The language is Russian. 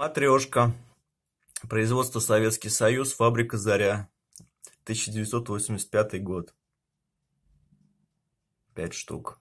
Матрешка. Производство Советский Союз. Фабрика «Заря». 1985 год. Пять штук.